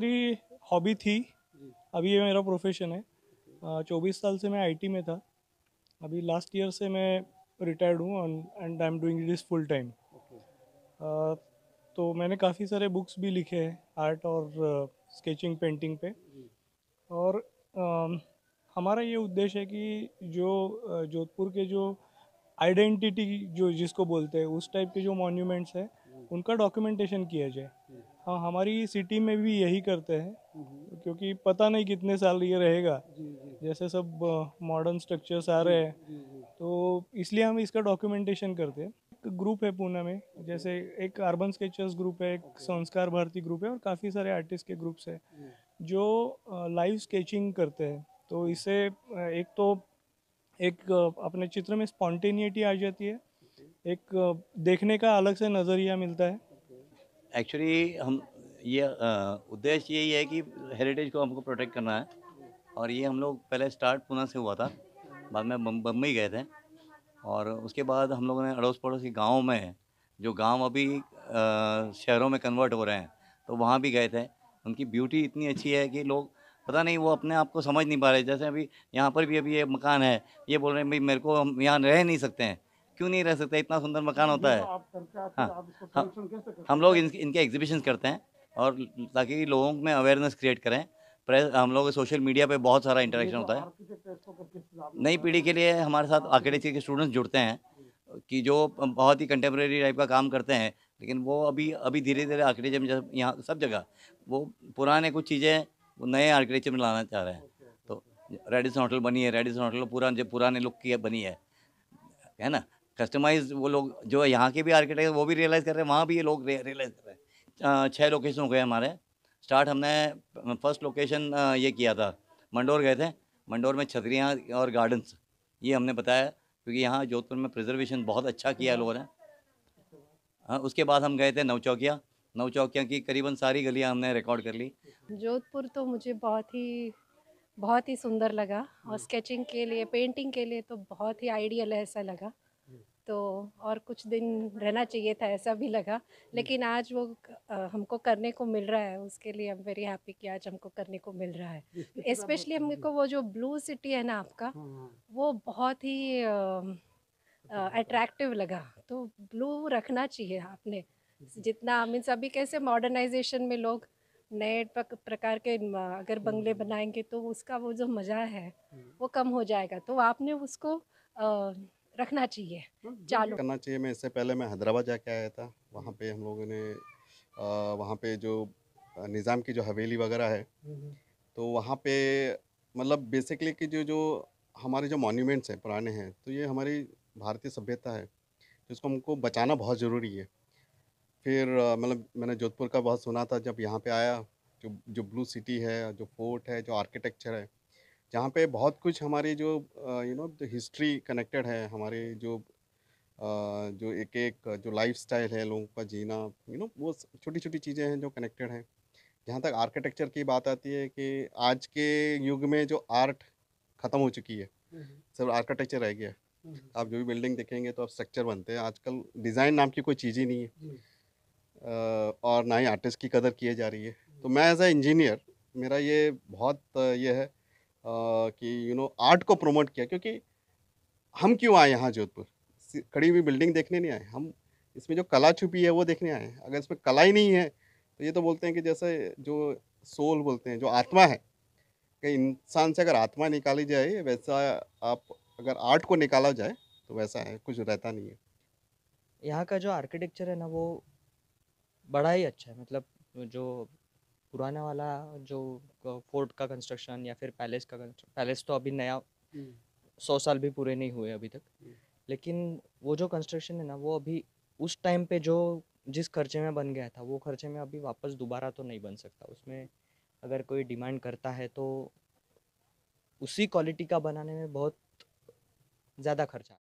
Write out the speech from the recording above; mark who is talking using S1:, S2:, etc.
S1: मेरी हॉबी थी अभी ये मेरा प्रोफेशन है चौबीस साल से मैं आईटी में था अभी लास्ट ईयर से मैं रिटायर्ड हूँ and I am doing this full time तो मैंने काफ़ी सारे बुक्स भी लिखे हैं आर्ट और स्केचिंग uh, पेंटिंग पे और uh, हमारा ये उद्देश्य है कि जो जोधपुर के जो आइडेंटिटी जो जिसको बोलते हैं उस टाइप के जो मॉन्यूमेंट्स हैं उनका डॉक्यूमेंटेशन किया जाए हाँ हमारी सिटी में भी यही करते हैं हम्म। क्योंकि पता नहीं कितने साल ये रहेगा जैसे सब मॉडर्न स्ट्रक्चर्स आ रहे हैं तो इसलिए हम इसका डॉक्यूमेंटेशन करते हैं एक ग्रुप है पूना में जैसे एक अर्बन स्केचर्स ग्रुप है एक संस्कार भारती ग्रुप है और काफ़ी सारे आर्टिस्ट के ग्रुप्स है जो लाइव स्केचिंग करते हैं तो इससे एक तो एक अपने चित्र में स्पॉन्टेनिटी आ जाती है एक देखने का अलग से नज़रिया मिलता है
S2: एक्चुअली हम ये उद्देश्य यही है कि हेरिटेज को हमको प्रोटेक्ट करना है और ये हम लोग पहले स्टार्ट पुणे से हुआ था बाद में बम्बई गए थे और उसके बाद हम लोगों ने अड़ोस पड़ोस के गाँव में जो गांव अभी शहरों में कन्वर्ट हो रहे हैं तो वहाँ भी गए थे उनकी ब्यूटी इतनी अच्छी है कि लोग पता नहीं वो अपने आप को समझ नहीं पा रहे जैसे अभी यहाँ पर भी अभी ये मकान है ये बोल रहे हैं भाई मेरे को हम यहाँ रह नहीं सकते हैं क्यों नहीं रह सकते इतना सुंदर मकान होता है हाँ, हाँ। हम लोग इन, इनके एग्जीबिशन करते हैं और ताकि लोगों में अवेयरनेस क्रिएट करें प्रेस हम लोग सोशल मीडिया पे बहुत सारा इंटरेक्शन तो होता है नई पीढ़ी के लिए हमारे साथ आर्किटेक्चर के स्टूडेंट्स जुड़ते हैं कि जो बहुत ही कंटेम्प्रेरी टाइप का काम करते हैं लेकिन वो अभी अभी धीरे धीरे आर्किटेक्चर में जब यहाँ सब जगह वो पुराने कुछ चीज़ें वो नए आर्किटेक्चर में लाना चाह रहे हैं तो रेडिसन होटल बनी है रेडिसन होटल पुरान पुराने लुक की बनी है है ना कस्टमाइज वो लोग जो यहाँ के भी आर्किटेक्ट वो भी रियलाइज़ कर रहे हैं वहाँ भी ये लोग रियलाइज़ कर रहे हैं छः लोकेशन हो गए हमारे स्टार्ट हमने फर्स्ट लोकेशन ये किया था मंडोर गए थे मंडोर में छतरियाँ और गार्डन्स ये हमने बताया क्योंकि यहाँ जोधपुर में प्रिजर्वेशन बहुत अच्छा किया लोगों ने हाँ उसके बाद हम गए थे नवचौकिया नवचौकिया की करीबन सारी गलियाँ हमने रिकॉर्ड कर ली
S3: जोधपुर तो मुझे बहुत ही बहुत ही सुंदर लगा और स्केचिंग हम्म। के लिए पेंटिंग के लिए तो बहुत ही आइडियल ऐसा लगा तो और कुछ दिन रहना चाहिए था ऐसा भी लगा लेकिन आज वो हमको करने को मिल रहा है उसके लिए आई एम वेरी हैप्पी कि आज हमको करने को मिल रहा है स्पेशली हमको वो जो ब्लू सिटी है ना आपका हाँ, हाँ। वो बहुत ही अट्रैक्टिव लगा तो ब्लू रखना चाहिए आपने जितना मीन्स अभी कैसे मॉडर्नाइजेशन में लोग नए प्रकार के अगर हाँ, बंगले बनाएंगे तो उसका वो जो मज़ा है वो कम हो जाएगा तो आपने उसको रखना चाहिए हम्म, हम्म, चालू करना
S4: चाहिए मैं इससे पहले मैं हैदराबाद जाके आया था वहाँ पे हम लोगों ने वहाँ पे जो निज़ाम की जो हवेली वगैरह है हम्म, तो वहाँ पे मतलब बेसिकली कि जो जो हमारे जो मॉन्यूमेंट्स हैं पुराने हैं तो ये हमारी भारतीय सभ्यता है जिसको हमको बचाना बहुत ज़रूरी है फिर मतलब मैंने जोधपुर का बहुत सुना था जब यहाँ पे आया जो जो ब्लू सिटी है जो फोर्ट है जो आर्किटेक्चर है जहाँ पे बहुत कुछ हमारी जो यू नो हिस्ट्री कनेक्टेड है हमारे जो जो एक एक जो लाइफ स्टाइल है लोगों का जीना यू नो वो छोटी छोटी चीज़ें हैं जो कनेक्टेड हैं जहाँ तक आर्किटेक्चर की बात आती है कि आज के युग में जो आर्ट ख़त्म हो चुकी है सिर्फ आर्किटेक्चर रह गया आप जो भी बिल्डिंग देखेंगे तो आप स्ट्रक्चर बनते हैं आजकल डिज़ाइन नाम की कोई चीज़ ही नहीं है और ना ही आर्टिस्ट की कदर किए जा रही है तो मैं एज ए इंजीनियर मेरा ये बहुत ये है कि यू नो आर्ट को प्रमोट किया क्योंकि हम क्यों आए यहाँ जोधपुर खड़ी हुई बिल्डिंग देखने नहीं आए हम इसमें जो कला छुपी है वो देखने आए अगर इसमें कला ही नहीं है तो ये तो बोलते हैं कि जैसे जो सोल बोलते हैं जो आत्मा है कि इंसान से अगर आत्मा निकाली जाए वैसा आप अगर आर्ट को निकाला जाए तो वैसा है कुछ रहता नहीं है
S1: यहाँ का जो आर्किटेक्चर है ना वो बड़ा ही अच्छा है मतलब जो पुराना वाला जो फोर्ट का कंस्ट्रक्शन या फिर पैलेस का पैलेस तो अभी नया हम्म। सौ साल भी पूरे नहीं हुए अभी तक हम्म। लेकिन वो जो कंस्ट्रक्शन है ना वो अभी उस टाइम पे जो जिस खर्चे में बन गया था वो खर्चे में अभी वापस दोबारा तो नहीं बन सकता उसमें अगर कोई डिमांड करता है तो उसी क्वालिटी का बनाने में बहुत ज़्यादा खर्चा